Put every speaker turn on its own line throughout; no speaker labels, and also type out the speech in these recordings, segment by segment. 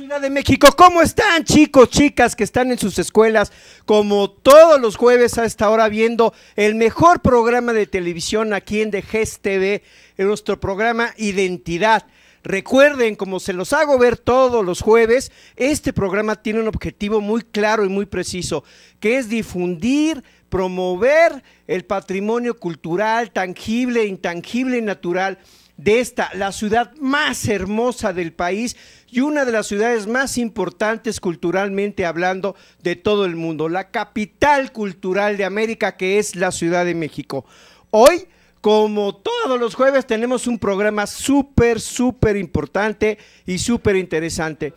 Ciudad de México. ¿Cómo están chicos, chicas que están en sus escuelas? Como todos los jueves a esta hora viendo el mejor programa de televisión aquí en DGES TV, en nuestro programa Identidad. Recuerden, como se los hago ver todos los jueves, este programa tiene un objetivo muy claro y muy preciso, que es difundir, promover el patrimonio cultural, tangible, intangible y natural de esta, la ciudad más hermosa del país, y una de las ciudades más importantes culturalmente hablando de todo el mundo, la capital cultural de América que es la Ciudad de México. Hoy... Como todos los jueves tenemos un programa súper, súper importante y súper interesante.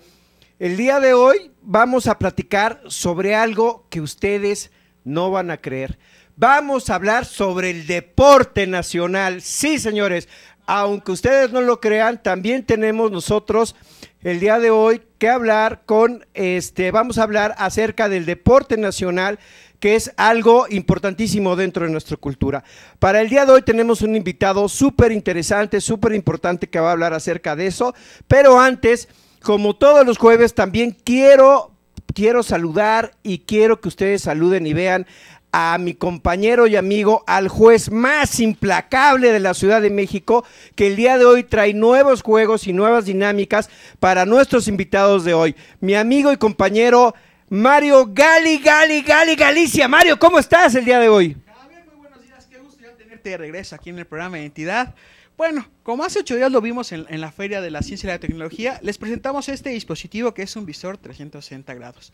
El día de hoy vamos a platicar sobre algo que ustedes no van a creer. Vamos a hablar sobre el deporte nacional. Sí, señores, aunque ustedes no lo crean, también tenemos nosotros el día de hoy que hablar con, este, vamos a hablar acerca del deporte nacional, que es algo importantísimo dentro de nuestra cultura. Para el día de hoy tenemos un invitado súper interesante, súper importante que va a hablar acerca de eso, pero antes, como todos los jueves, también quiero... Quiero saludar y quiero que ustedes saluden y vean a mi compañero y amigo, al juez más implacable de la Ciudad de México, que el día de hoy trae nuevos juegos y nuevas dinámicas para nuestros invitados de hoy. Mi amigo y compañero Mario Gali, Gali, Gali, Galicia. Mario, ¿cómo estás el día de hoy? muy buenos
días, qué gusto ya tenerte de regreso aquí en el programa de Entidad. Bueno, como hace ocho días lo vimos en, en, la Feria de la Ciencia y la Tecnología, les presentamos este dispositivo que es un visor 360 grados.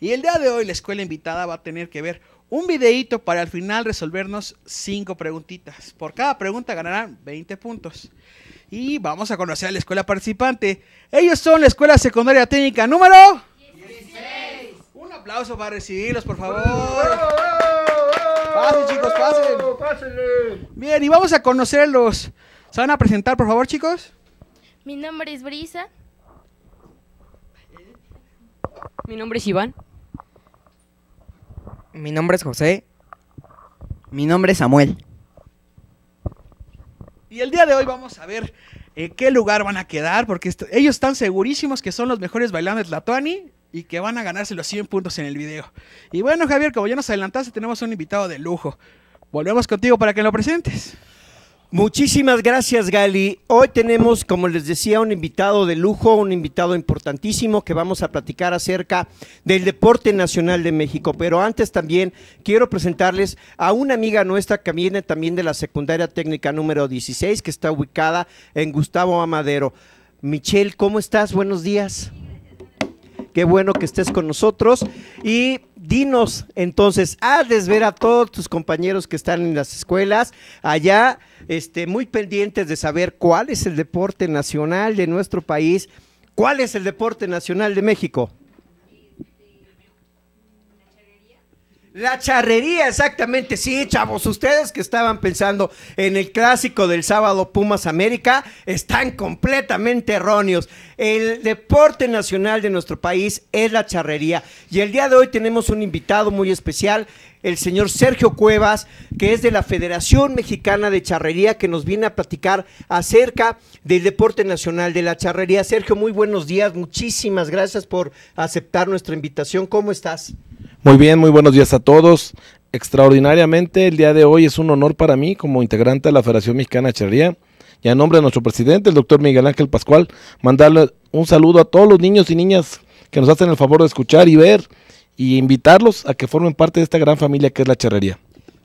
Y el día de hoy la escuela invitada va a tener que ver un videito para al final resolvernos cinco preguntitas. Por cada pregunta ganarán 20 puntos. Y vamos a conocer a la escuela participante. Ellos son la Escuela Secundaria Técnica número 16. Un aplauso para recibirlos, por favor. chicos, pasen. ¡Oh, Bien, y vamos a conocerlos. ¿Se van a presentar, por favor, chicos? Mi nombre es Brisa. Mi nombre es Iván. Mi nombre es José. Mi nombre es Samuel. Y el día de hoy vamos a ver en eh, qué lugar van a quedar, porque ellos están segurísimos que son los mejores bailantes de Tlatoani y que van a ganarse los 100 puntos en el video. Y bueno, Javier, como ya nos adelantaste, tenemos un invitado de lujo. Volvemos contigo para que lo presentes. Muchísimas gracias,
Gali. Hoy tenemos, como les decía, un invitado de lujo, un invitado importantísimo que vamos a platicar acerca del deporte nacional de México. Pero antes también quiero presentarles a una amiga nuestra que viene también de la secundaria técnica número 16, que está ubicada en Gustavo Amadero. Michelle, ¿cómo estás? Buenos días. Qué bueno que estés con nosotros. Y dinos entonces, hazles ver a todos tus compañeros que están en las escuelas allá, este, muy pendientes de saber cuál es el deporte nacional de nuestro país, cuál es el deporte nacional de México. La charrería, exactamente. Sí, chavos, ustedes que estaban pensando en el clásico del sábado Pumas América, están completamente erróneos. El deporte nacional de nuestro país es la charrería. Y el día de hoy tenemos un invitado muy especial, el señor Sergio Cuevas, que es de la Federación Mexicana de Charrería, que nos viene a platicar acerca del deporte nacional de la charrería. Sergio, muy buenos días. Muchísimas gracias por aceptar nuestra invitación. ¿Cómo estás?
Muy bien, muy buenos días a todos. Extraordinariamente, el día de hoy es un honor para mí como integrante de la Federación Mexicana de Charrería y a nombre de nuestro presidente, el doctor Miguel Ángel Pascual, mandarle un saludo a todos los niños y niñas que nos hacen el favor de escuchar y ver y invitarlos a que formen parte de esta gran familia que es la charrería.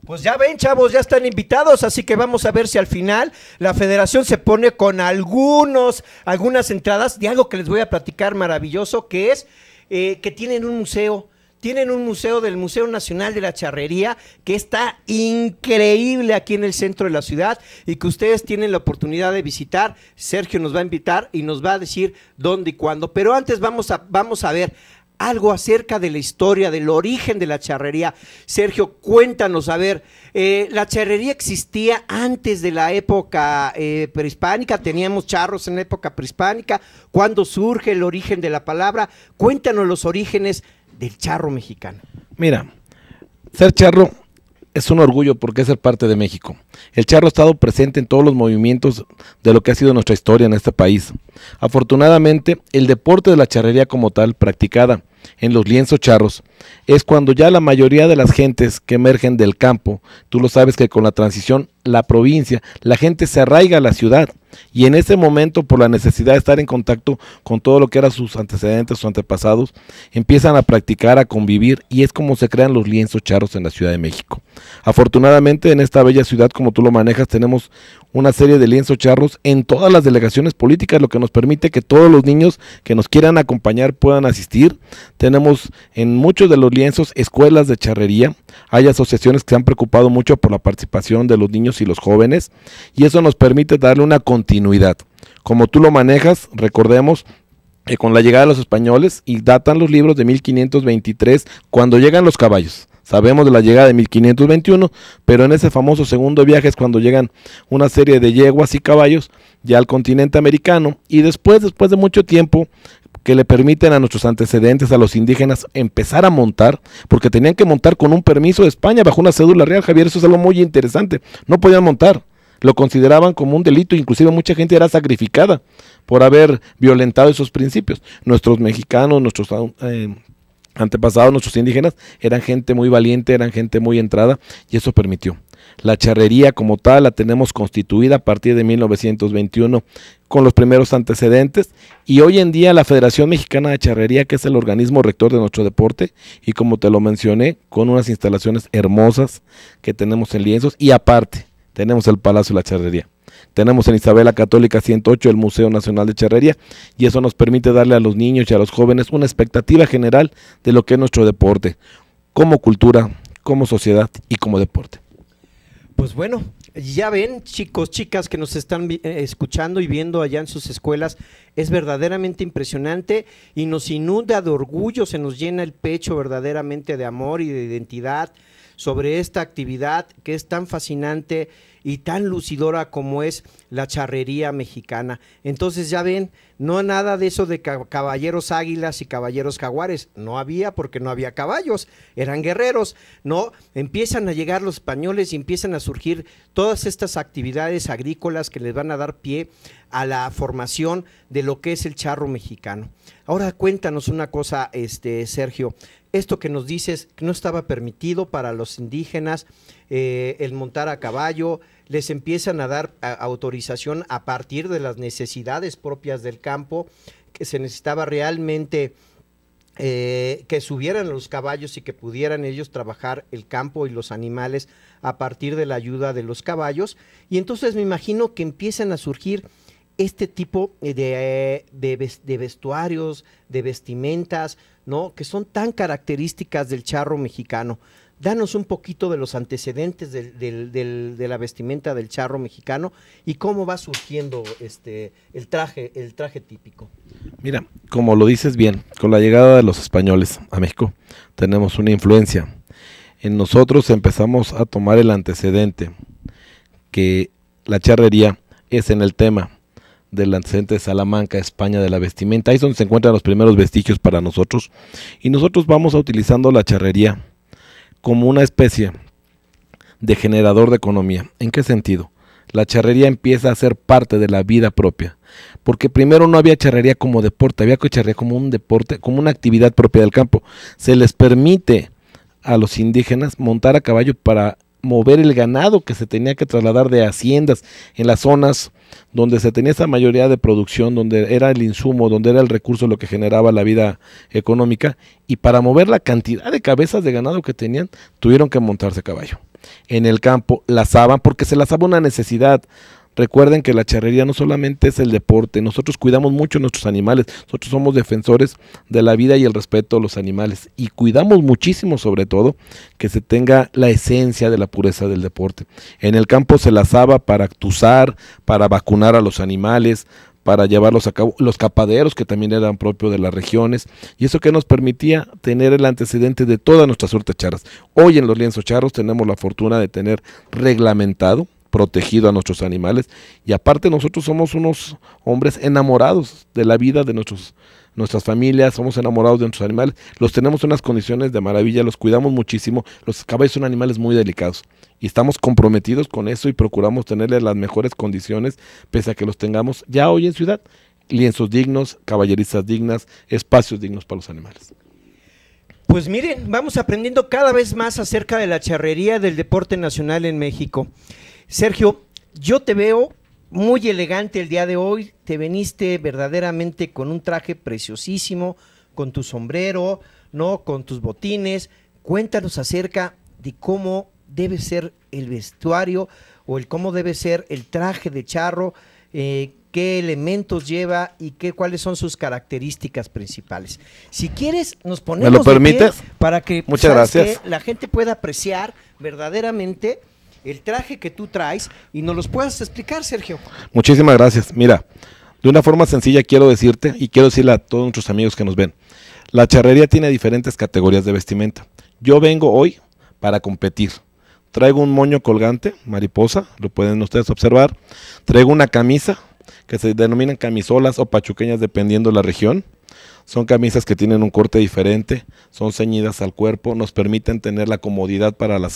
Pues ya ven, chavos, ya están invitados, así que vamos a ver si al final la federación se pone con algunos, algunas entradas de algo que les voy a platicar maravilloso, que es eh, que tienen un museo tienen un museo del Museo Nacional de la Charrería que está increíble aquí en el centro de la ciudad y que ustedes tienen la oportunidad de visitar. Sergio nos va a invitar y nos va a decir dónde y cuándo. Pero antes vamos a, vamos a ver algo acerca de la historia, del origen de la charrería. Sergio, cuéntanos, a ver, eh, la charrería existía antes de la época eh, prehispánica, teníamos charros en la época prehispánica, ¿cuándo surge el origen de la palabra? Cuéntanos los orígenes del charro mexicano?
Mira, ser charro es un orgullo porque es ser parte de México. El charro ha estado presente en todos los movimientos de lo que ha sido nuestra historia en este país. Afortunadamente, el deporte de la charrería como tal, practicada en los lienzos charros, es cuando ya la mayoría de las gentes que emergen del campo, tú lo sabes que con la transición, la provincia, la gente se arraiga a la ciudad y en ese momento, por la necesidad de estar en contacto con todo lo que eran sus antecedentes, sus antepasados, empiezan a practicar, a convivir y es como se crean los lienzos charros en la Ciudad de México. Afortunadamente, en esta bella ciudad, como tú lo manejas, tenemos una serie de lienzos charros en todas las delegaciones políticas, lo que nos permite que todos los niños que nos quieran acompañar puedan asistir. Tenemos en muchos de los lienzos escuelas de charrería, hay asociaciones que se han preocupado mucho por la participación de los niños y los jóvenes y eso nos permite darle una continuidad. Como tú lo manejas, recordemos que con la llegada de los españoles y datan los libros de 1523 cuando llegan los caballos. Sabemos de la llegada de 1521, pero en ese famoso segundo viaje es cuando llegan una serie de yeguas y caballos ya al continente americano y después, después de mucho tiempo que le permiten a nuestros antecedentes, a los indígenas, empezar a montar, porque tenían que montar con un permiso de España bajo una cédula real, Javier, eso es algo muy interesante, no podían montar, lo consideraban como un delito, inclusive mucha gente era sacrificada por haber violentado esos principios. Nuestros mexicanos, nuestros eh, antepasados, nuestros indígenas, eran gente muy valiente, eran gente muy entrada y eso permitió. La charrería como tal la tenemos constituida a partir de 1921 con los primeros antecedentes y hoy en día la Federación Mexicana de Charrería, que es el organismo rector de nuestro deporte y como te lo mencioné, con unas instalaciones hermosas que tenemos en lienzos y aparte tenemos el Palacio de la Charrería. Tenemos en Isabela Católica 108 el Museo Nacional de Charrería y eso nos permite darle a los niños y a los jóvenes una expectativa general de lo que es nuestro deporte, como cultura, como sociedad y como deporte.
Pues bueno, ya ven chicos, chicas que nos están eh, escuchando y viendo allá en sus escuelas, es verdaderamente impresionante y nos inunda de orgullo, se nos llena el pecho verdaderamente de amor y de identidad sobre esta actividad que es tan fascinante y tan lucidora como es la charrería mexicana. Entonces ya ven, no nada de eso de caballeros águilas y caballeros jaguares, no había porque no había caballos, eran guerreros, ¿no? Empiezan a llegar los españoles y empiezan a surgir todas estas actividades agrícolas que les van a dar pie a la formación de lo que es el charro mexicano. Ahora cuéntanos una cosa, este Sergio, esto que nos dices que no estaba permitido para los indígenas, eh, el montar a caballo, les empiezan a dar autorización a partir de las necesidades propias del campo, que se necesitaba realmente eh, que subieran los caballos y que pudieran ellos trabajar el campo y los animales a partir de la ayuda de los caballos. Y entonces me imagino que empiezan a surgir este tipo de, de, vestuarios, de vestimentas, ¿no? Que son tan características del charro mexicano danos un poquito de los antecedentes de la vestimenta del charro mexicano y cómo va surgiendo este el traje, el traje típico.
Mira, como lo dices bien, con la llegada de los españoles a México tenemos una influencia. En nosotros empezamos a tomar el antecedente que la charrería es en el tema del antecedente de Salamanca, España, de la vestimenta. Ahí es donde se encuentran los primeros vestigios para nosotros. Y nosotros vamos a utilizando la charrería como una especie de generador de economía. ¿En qué sentido? La charrería empieza a ser parte de la vida propia. Porque primero no había charrería como deporte, había charrería como un deporte, como una actividad propia del campo. Se les permite a los indígenas montar a caballo para mover el ganado que se tenía que trasladar de haciendas en las zonas donde se tenía esa mayoría de producción, donde era el insumo, donde era el recurso lo que generaba la vida económica, y para mover la cantidad de cabezas de ganado que tenían, tuvieron que montarse a caballo. En el campo lazaban porque se lazaba una necesidad, Recuerden que la charrería no solamente es el deporte, nosotros cuidamos mucho nuestros animales, nosotros somos defensores de la vida y el respeto a los animales y cuidamos muchísimo sobre todo que se tenga la esencia de la pureza del deporte. En el campo se lazaba para actuzar, para vacunar a los animales, para llevarlos a cabo, los capaderos que también eran propios de las regiones, y eso que nos permitía tener el antecedente de todas nuestras suerte charras. Hoy en los lienzos charros tenemos la fortuna de tener reglamentado protegido a nuestros animales y aparte nosotros somos unos hombres enamorados de la vida de nuestros nuestras familias, somos enamorados de nuestros animales, los tenemos en unas condiciones de maravilla, los cuidamos muchísimo, los caballos son animales muy delicados y estamos comprometidos con eso y procuramos tenerles las mejores condiciones pese a que los tengamos ya hoy en ciudad, lienzos dignos, caballerizas dignas, espacios dignos para los animales.
Pues miren, vamos
aprendiendo cada vez más acerca de
la charrería del deporte nacional en México. Sergio, yo te veo muy elegante el día de hoy. Te veniste verdaderamente con un traje preciosísimo, con tu sombrero, ¿no? Con tus botines. Cuéntanos acerca de cómo debe ser el vestuario o el cómo debe ser el traje de charro, eh, qué elementos lleva y qué, cuáles son sus características principales. Si quieres, nos ponemos para que, Muchas gracias. que la gente pueda apreciar verdaderamente el traje que tú traes y nos los puedas explicar, Sergio.
Muchísimas gracias. Mira, de una forma sencilla quiero decirte y quiero decirle a todos nuestros amigos que nos ven, la charrería tiene diferentes categorías de vestimenta. Yo vengo hoy para competir. Traigo un moño colgante, mariposa, lo pueden ustedes observar. Traigo una camisa, que se denominan camisolas o pachuqueñas dependiendo la región. Son camisas que tienen un corte diferente, son ceñidas al cuerpo, nos permiten tener la comodidad para al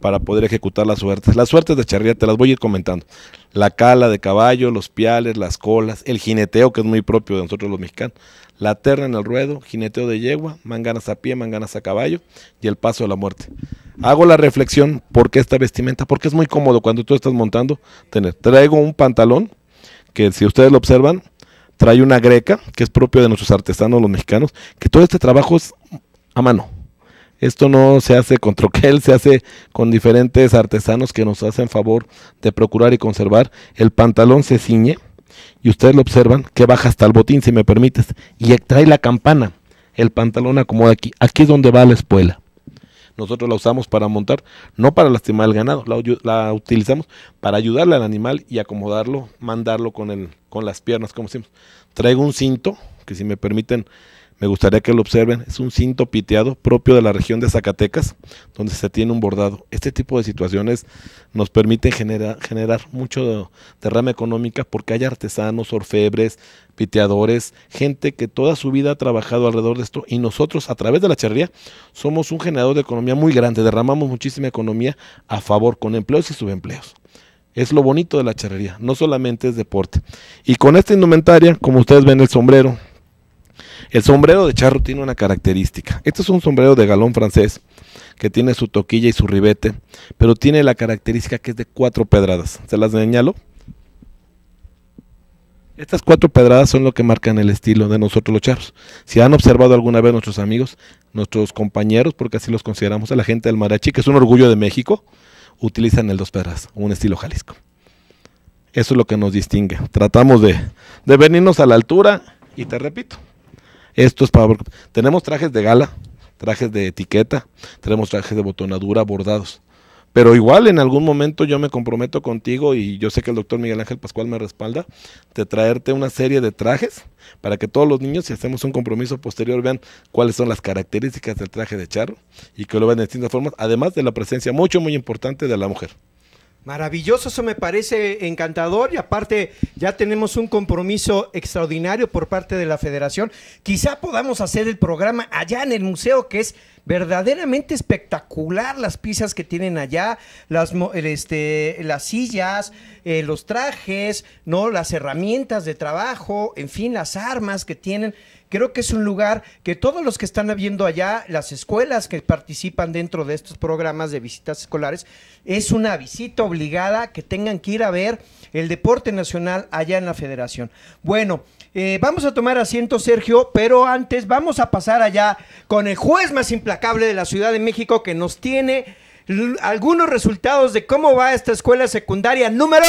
para poder ejecutar las suertes. Las suertes de charría te las voy a ir comentando. La cala de caballo, los piales, las colas, el jineteo que es muy propio de nosotros los mexicanos, la terna en el ruedo, jineteo de yegua, manganas a pie, manganas a caballo y el paso de la muerte. Hago la reflexión, ¿por qué esta vestimenta? Porque es muy cómodo cuando tú estás montando tener. Traigo un pantalón que si ustedes lo observan, trae una greca, que es propia de nuestros artesanos, los mexicanos, que todo este trabajo es a mano. Esto no se hace con troquel, se hace con diferentes artesanos que nos hacen favor de procurar y conservar. El pantalón se ciñe y ustedes lo observan que baja hasta el botín, si me permites, y trae la campana. El pantalón acomoda aquí. Aquí es donde va la espuela. Nosotros la usamos para montar, no para lastimar al ganado, la, utilizamos para ayudarle al animal y acomodarlo, mandarlo con, el, con las piernas, como decimos. Traigo un cinto, que si me permiten me gustaría que lo observen, es un cinto piteado propio de la región de Zacatecas, donde se tiene un bordado. Este tipo de situaciones nos permiten generar mucho derrama económica porque hay artesanos, orfebres, piteadores, gente que toda su vida ha trabajado alrededor de esto y nosotros a través de la charrería somos un generador de economía muy grande, derramamos muchísima economía a favor con empleos y subempleos. Es lo bonito de la charrería, no solamente es deporte. Y con esta indumentaria, como ustedes ven el sombrero, el sombrero de charro tiene una característica. Este es un sombrero de galón francés que tiene su toquilla y su ribete, pero tiene la característica que es de cuatro pedradas. ¿Se las señalo? Estas cuatro pedradas son lo que marcan el estilo de nosotros los charros. Si han observado alguna vez nuestros amigos, nuestros compañeros, porque así los consideramos, a la gente del Marachi, que es un orgullo de México, utilizan el dos pedras, un estilo Jalisco. Eso es lo que nos distingue. Tratamos de, de venirnos a la altura y te repito, esto es para... Tenemos trajes de gala, trajes de etiqueta, tenemos trajes de botonadura bordados. Pero igual en algún momento yo me comprometo contigo y yo sé que el doctor Miguel Ángel Pascual me respalda, de traerte una serie de trajes para que todos los niños, si hacemos un compromiso posterior, vean cuáles son las características del traje de charro y que lo vean de distintas formas, además de la presencia mucho, muy importante de la mujer.
Maravilloso, eso me parece encantador y aparte ya tenemos un compromiso extraordinario por parte de la federación. Quizá podamos hacer el programa allá en el museo que es verdaderamente espectacular las piezas que tienen allá, las, este, las sillas, eh, los trajes, ¿no? Las herramientas de trabajo, en fin, las armas que tienen. Creo que es un lugar que todos los que están viendo allá, las escuelas que participan dentro de estos programas de visitas escolares, es una visita obligada que tengan que ir a ver el deporte nacional allá en la federación. Bueno, eh, vamos a tomar asiento, Sergio, pero antes vamos a pasar allá con el juez más implacable Cable de la Ciudad de México que nos tiene algunos resultados de cómo va esta escuela secundaria número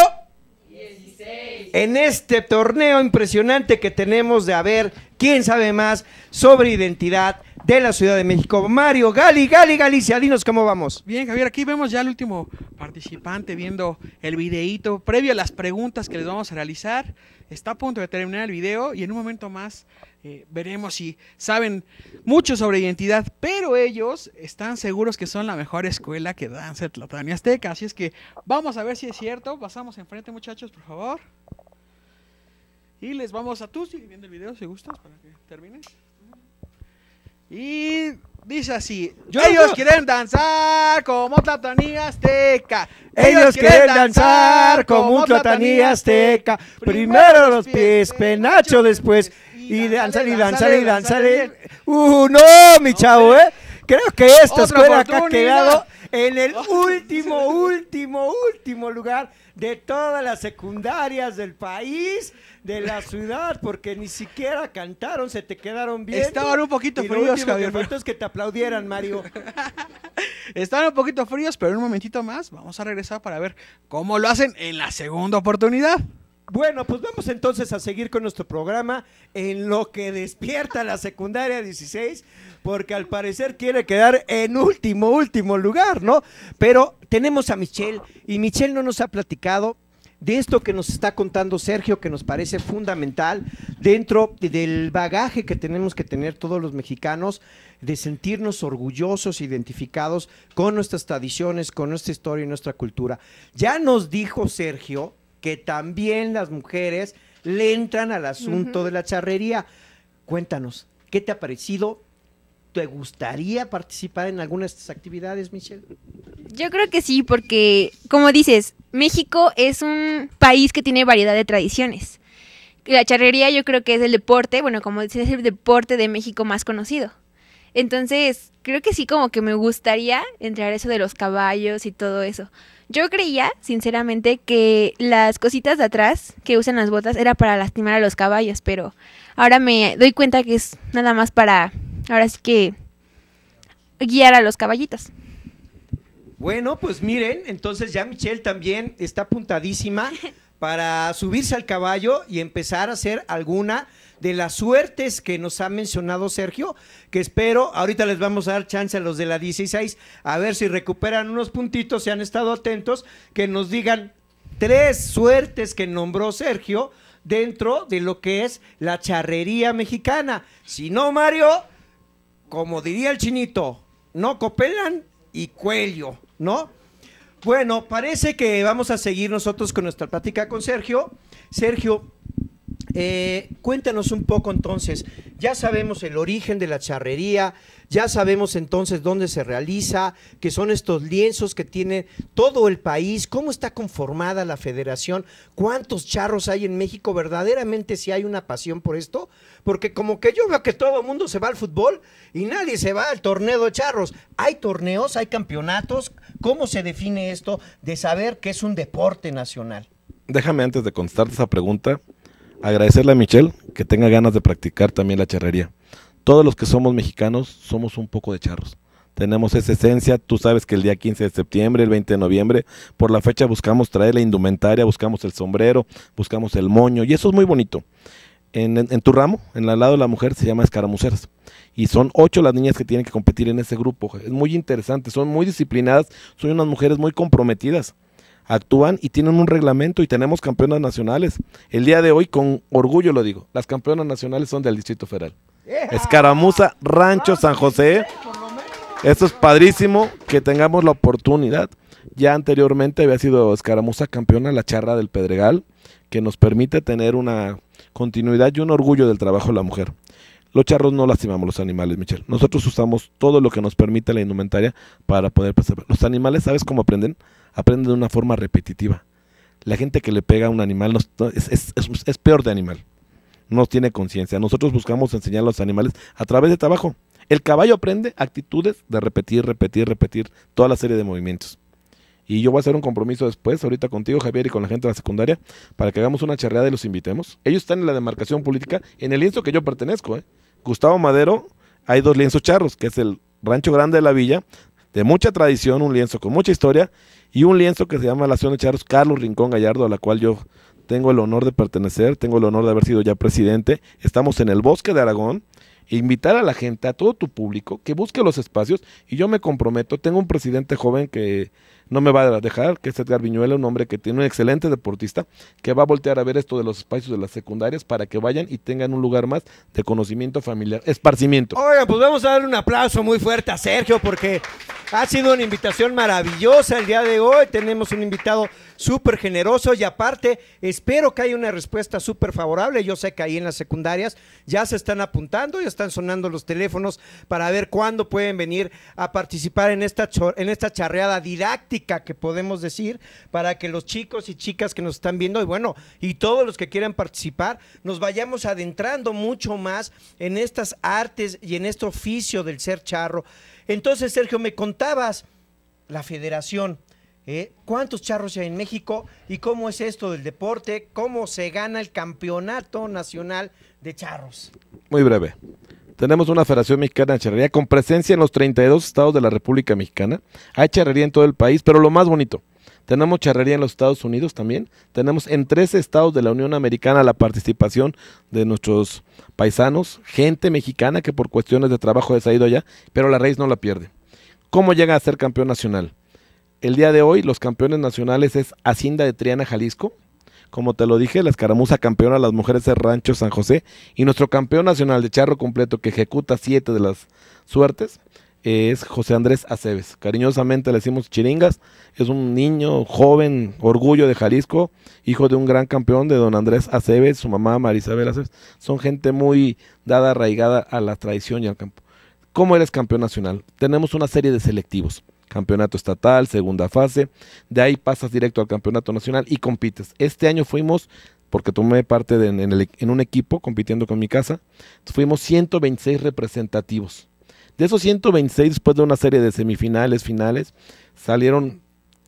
16. En este torneo impresionante que tenemos de haber, quién sabe más, sobre identidad de la Ciudad de México. Mario, Gali, Gali, Galicia, dinos cómo vamos. Bien, Javier, aquí vemos
ya al último participante viendo el videíto previo a las preguntas que les vamos a realizar. Está a punto de terminar el video y en un momento más eh, veremos si saben mucho sobre identidad, pero ellos están seguros que son la mejor escuela que dan Tlatán y Azteca. Así es que vamos a ver si es cierto. Pasamos enfrente, muchachos, por favor. Y les vamos a tú, sigue viendo el video si gustas, para que termines. Y dice así: Ellos quieren danzar como Tlataní azteca. Ellos, quieren, danzar como un azteca.
Primero los pies, penacho después. Y danzar y danzar y danzar. Uh, no, mi chavo, ¿eh? Creo que esta escuela acá ha quedado en el último, último, último lugar de todas las secundarias del país, de la ciudad, porque ni siquiera cantaron, se te quedaron bien. Estaban un poquito
fríos, Javier. Que, es que te aplaudieran, Mario. Estaban un poquito fríos, pero en un momentito más vamos a regresar para ver cómo lo hacen en la segunda oportunidad. Bueno, pues vamos entonces a seguir con nuestro programa en lo que despierta la secundaria
16, porque al parecer quiere quedar en último, último lugar, ¿no? Pero tenemos a Michelle y Michelle no nos ha platicado de esto que nos está contando Sergio, que nos parece fundamental dentro del bagaje que tenemos que tener todos los mexicanos, de sentirnos orgullosos, identificados con nuestras tradiciones, con nuestra historia y nuestra cultura. Ya nos dijo Sergio que también las mujeres le entran al asunto de la charrería. Cuéntanos, ¿qué te ha parecido? ¿Te gustaría participar en algunas de estas actividades, Michelle?
Yo creo que sí, porque, como dices, México es un país que tiene variedad de tradiciones. La charrería yo creo que es el deporte, bueno, como dices, es el deporte de México más conocido. Entonces, creo que sí como que me gustaría entrar eso de los caballos y todo eso. Yo creía, sinceramente, que las cositas de atrás que usan las botas era para lastimar a los caballos, pero ahora me doy cuenta que es nada más para, ahora sí que, guiar a los caballitos.
Bueno, pues miren, entonces ya Michelle también está apuntadísima para subirse al caballo y empezar a hacer alguna de las suertes que nos ha mencionado Sergio, que espero, ahorita les vamos a dar chance a los de la 16, a ver si recuperan unos puntitos, si han estado atentos, que nos digan tres suertes que nombró Sergio dentro de lo que es la charrería mexicana. Si no, Mario, como diría el chinito, no copelan y cuello, ¿no? Bueno, parece que vamos a seguir nosotros con nuestra plática con Sergio. Sergio, eh, cuéntanos un poco entonces, ya sabemos el origen de la charrería, ya sabemos entonces dónde se realiza, que son estos lienzos que tiene todo el país, cómo está conformada la federación, cuántos charros hay en México, verdaderamente si hay una pasión por esto, porque como que yo veo que todo el mundo se va al fútbol y nadie se va al torneo de charros. Hay torneos, hay campeonatos, ¿cómo se define esto de saber que es un deporte nacional?
Déjame antes de contestarte esa pregunta, Agradecerle a Michelle que tenga ganas de practicar también la charrería. Todos los que somos mexicanos somos un poco de charros. Tenemos esa esencia, tú sabes que el día 15 de septiembre, el 20 de noviembre, por la fecha buscamos traer la indumentaria, buscamos el sombrero, buscamos el moño y eso es muy bonito. En, tu ramo, en el lado de la mujer, se llama escaramuceras. Y son ocho las niñas que tienen que competir en ese grupo. Es muy interesante, son muy disciplinadas, son unas mujeres muy comprometidas actúan y tienen un reglamento y tenemos campeonas nacionales. El día de hoy, con orgullo lo digo, las campeonas nacionales son del Distrito Federal. Escaramuza, Rancho San José. eso es padrísimo que tengamos la oportunidad. Ya anteriormente había sido Escaramuza campeona la charra del Pedregal, que nos permite tener una continuidad y un orgullo del trabajo de la mujer. Los charros no lastimamos los animales, Michelle. Nosotros usamos todo lo que nos permite la indumentaria para poder pasar Los animales, ¿sabes cómo aprenden? aprende de una forma repetitiva. La gente que le pega a un animal es, peor de animal. No tiene conciencia. Nosotros buscamos enseñar a los animales a través de trabajo. El caballo aprende actitudes de repetir, repetir, repetir toda la serie de movimientos. Y yo voy a hacer un compromiso después, ahorita contigo, Javier, y con la gente de la secundaria, para que hagamos una charreada y los invitemos. Ellos están en la demarcación política, en el lienzo que yo pertenezco. ¿eh? Gustavo Madero, hay dos lienzos charros, que es el Rancho Grande de la Villa, de mucha tradición, un lienzo con mucha historia, y un lienzo que se llama La ciudad de Charros Carlos Rincón Gallardo, a la cual yo tengo el honor de pertenecer, tengo el honor de haber sido ya presidente. Estamos en el Bosque de Aragón. Invitar a la gente, a todo tu público, que busque los espacios y yo me comprometo. Tengo un presidente joven que no me va a dejar, que es Edgar Viñuela, un hombre que tiene un excelente deportista, que va a voltear a ver esto de los espacios de las secundarias para que vayan y tengan un lugar más de conocimiento familiar, esparcimiento. Oiga,
pues vamos a darle un aplauso muy fuerte a Sergio porque ha sido una invitación maravillosa el día de hoy. Tenemos un invitado súper generoso y aparte espero que haya una respuesta súper favorable. Yo sé que ahí en las secundarias ya se están apuntando, ya están sonando los teléfonos para ver cuándo pueden venir a participar en esta, en esta charreada didáctica que podemos decir para que los chicos y chicas que nos están viendo y bueno, y todos los que quieran participar, nos vayamos adentrando mucho más en estas artes y en este oficio del ser charro. Entonces, Sergio, me contabas la federación. Eh, ¿Cuántos charros hay en México y cómo es esto del deporte? ¿Cómo se gana el campeonato nacional de charros?
Muy breve. Tenemos una Federación Mexicana de Charrería con presencia en los 32 estados de la República Mexicana. Hay charrería en todo el país, pero lo más bonito, tenemos charrería en los Estados Unidos también. Tenemos en tres estados de la Unión Americana la participación de nuestros paisanos, gente mexicana que por cuestiones de trabajo ha ido allá, pero la raíz no la pierde. ¿Cómo llega a ser campeón nacional? El día de hoy los campeones nacionales es Hacienda de Triana, Jalisco. Como te lo dije, la escaramuza campeona, las mujeres de Rancho San José. Y nuestro campeón nacional de charro completo que ejecuta siete de las suertes eh, es José Andrés Aceves. Cariñosamente le decimos chiringas. Es un niño joven, orgullo de Jalisco, hijo de un gran campeón de don Andrés Aceves, su mamá Marisabel Aceves. Son gente muy dada, arraigada a la tradición y al campo. ¿Cómo eres campeón nacional? Tenemos una serie de selectivos campeonato estatal, segunda fase, de ahí pasas directo al campeonato nacional y compites. Este año fuimos, porque tomé parte en, un equipo compitiendo con mi casa, fuimos 126 representativos. De esos 126, después de una serie de semifinales, finales, salieron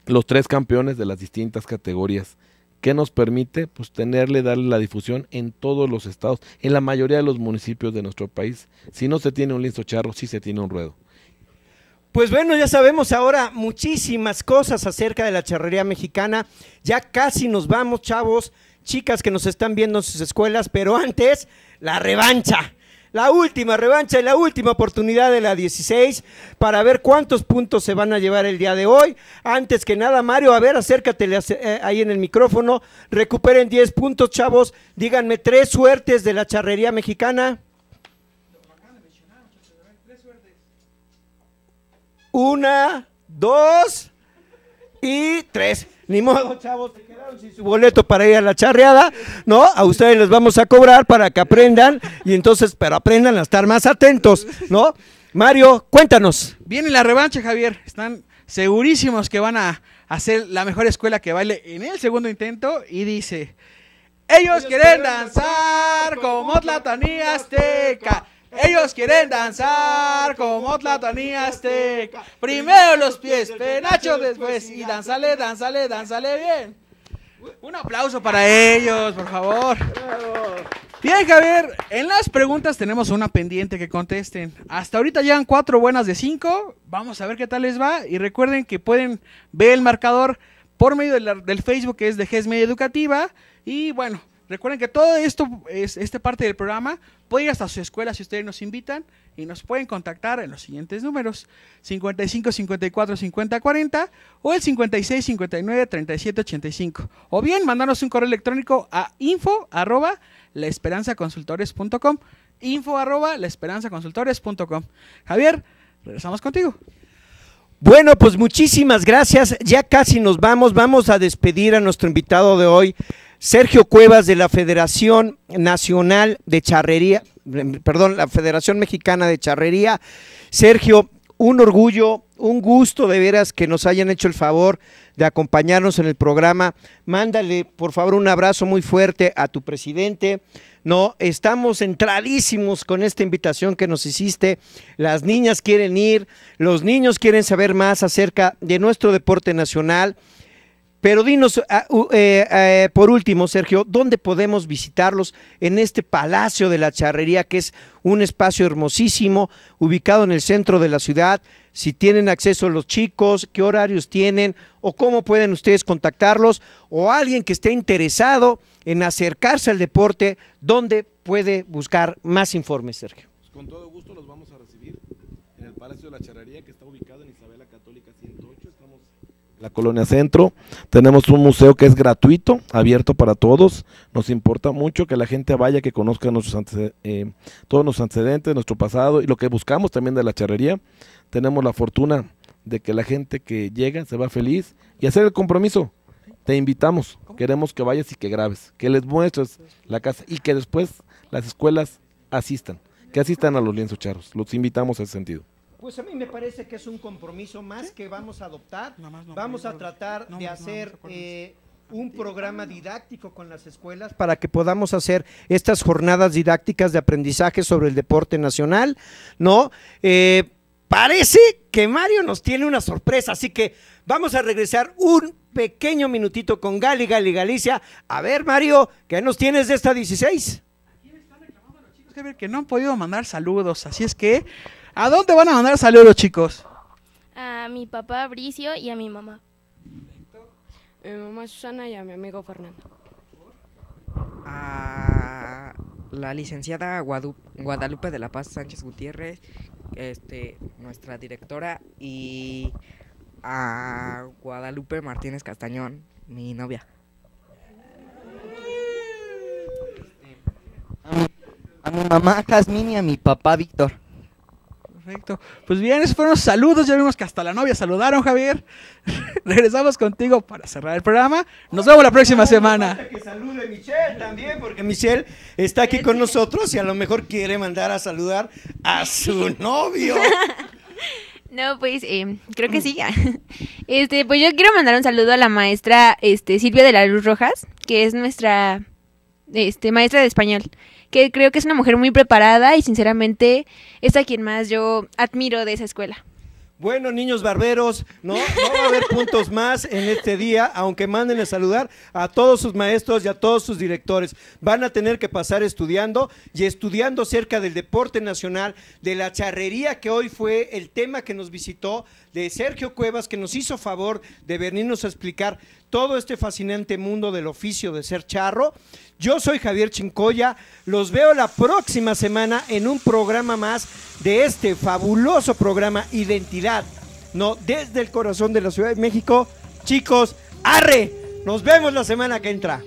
los tres campeones de las distintas categorías. ¿Qué nos permite? Pues tenerle, darle la difusión en todos los estados, en la mayoría de los municipios de nuestro país. Si no se tiene un lienzo charro, sí se tiene un ruedo. Pues bueno, ya sabemos ahora muchísimas cosas
acerca de la charrería mexicana. Ya casi nos vamos, chavos, chicas que nos están viendo en sus escuelas, pero antes, la revancha. La última revancha y la última oportunidad de la 16 para ver cuántos puntos se van a llevar el día de hoy. Antes que nada, Mario, a ver, acércate eh, ahí en el micrófono. Recuperen 10 puntos, chavos. Díganme tres suertes de la charrería mexicana. Una, dos y tres. Ni modo, chavos, se quedaron sin su boleto para ir a la charreada, ¿no? A ustedes les vamos a cobrar para que aprendan y entonces, para aprendan a estar más atentos,
¿no? Mario, cuéntanos. Viene la revancha, Javier. Están segurísimos que van a hacer la mejor escuela que baile en el segundo intento y dice, ellos, quieren danzar como Tlatanía Azteca. Ellos quieren danzar como Tlatanía Primero los pies, penacho después. Y danzale, danzale, danzale bien. Un aplauso para ellos, por favor. Bien, Javier, en las preguntas tenemos una pendiente que contesten. Hasta ahorita llegan cuatro buenas de cinco. Vamos a ver qué tal les va. Y recuerden que pueden ver el marcador por medio del Facebook que es de GES Media Educativa. Y bueno, Recuerden que todo esto, es, esta parte del programa, puede ir hasta su escuela si ustedes nos invitan y nos pueden contactar en los siguientes números: 55 54 50 40 o el 56 59 37 85. O bien, mandarnos un correo electrónico a info arroba laesperanzaconsultores.com. Info arroba laesperanzaconsultores.com. Javier, regresamos contigo. Bueno, pues muchísimas gracias. Ya
casi nos vamos. Vamos a despedir a nuestro invitado de hoy, Sergio Cuevas de la Federación Nacional de Charrería, perdón, la Federación Mexicana de Charrería. Sergio, un orgullo, un gusto de veras que nos hayan hecho el favor de acompañarnos en el programa. Mándale, por favor, un abrazo muy fuerte a tu presidente. No, estamos entradísimos con esta invitación que nos hiciste. Las niñas quieren ir, los niños quieren saber más acerca de nuestro deporte nacional. Pero dinos, ah, eh, eh, por último, Sergio, ¿dónde podemos visitarlos en este Palacio de la Charrería, que es un espacio hermosísimo, ubicado en el centro de la ciudad? Si tienen acceso los chicos, qué horarios tienen o cómo pueden ustedes contactarlos o alguien que esté interesado en acercarse al deporte, ¿dónde puede buscar más informes, Sergio? Con
la Colonia Centro. Tenemos un museo que es gratuito, abierto para todos. Nos importa mucho que la gente vaya, que conozca nuestros eh, todos nuestros antecedentes, nuestro pasado y lo que buscamos también de la charrería. Tenemos la fortuna de que la gente que llega se va feliz y hacer el compromiso. Te invitamos, queremos que vayas y que grabes, que les muestres la casa y que después las escuelas asistan, que asistan a los lienzos charros. Los invitamos a ese sentido.
Pues a mí me parece que es un compromiso más que vamos a adoptar. vamos a tratar de hacer un programa didáctico con las escuelas
para que podamos
hacer estas jornadas didácticas de aprendizaje sobre el deporte nacional, ¿no? Eh, parece que Mario nos tiene una sorpresa, así que vamos a regresar un pequeño minutito con Gali, Gali, Galicia. A ver, Mario, ¿qué nos tienes de
esta 16? Que no han podido mandar saludos, así es que ¿A dónde van a mandar saludos, chicos? A mi papá Bricio y a mi mamá. A mi mamá Susana y a mi amigo Fernando. A la licenciada Guadalupe de la Paz Sánchez Gutiérrez, este, nuestra directora, y a Guadalupe Martínez Castañón, mi novia. A mi mamá Jasmine y a mi papá Víctor. Perfecto. Pues bien, esos fueron los saludos. Ya vimos que hasta la novia saludaron, Javier. Regresamos contigo para cerrar el programa. Nos vemos la próxima semana.
Que salude Michelle también, porque Michelle está aquí con nosotros y a lo mejor quiere mandar a saludar a su
novio. No, pues eh, creo que sí. Este, pues yo quiero mandar un saludo a la maestra este, Silvia de la Luz Rojas, que es nuestra este, maestra de español, que creo que es una mujer muy preparada y sinceramente es a quien más yo admiro de esa escuela.
Bueno, niños barberos, ¿no? no va a haber puntos más en este día, aunque manden a saludar a todos sus maestros y a todos sus directores. Van a tener que pasar estudiando y estudiando cerca del deporte nacional, de la charrería que hoy fue el tema que nos visitó de Sergio Cuevas, que nos hizo favor de venirnos a explicar todo este fascinante mundo del oficio de ser charro. Yo soy Javier Chincoya, los veo la próxima semana en un programa más de este fabuloso programa Identidad, ¿no? Desde el corazón de la Ciudad de México. Chicos, arre, nos vemos la semana que entra.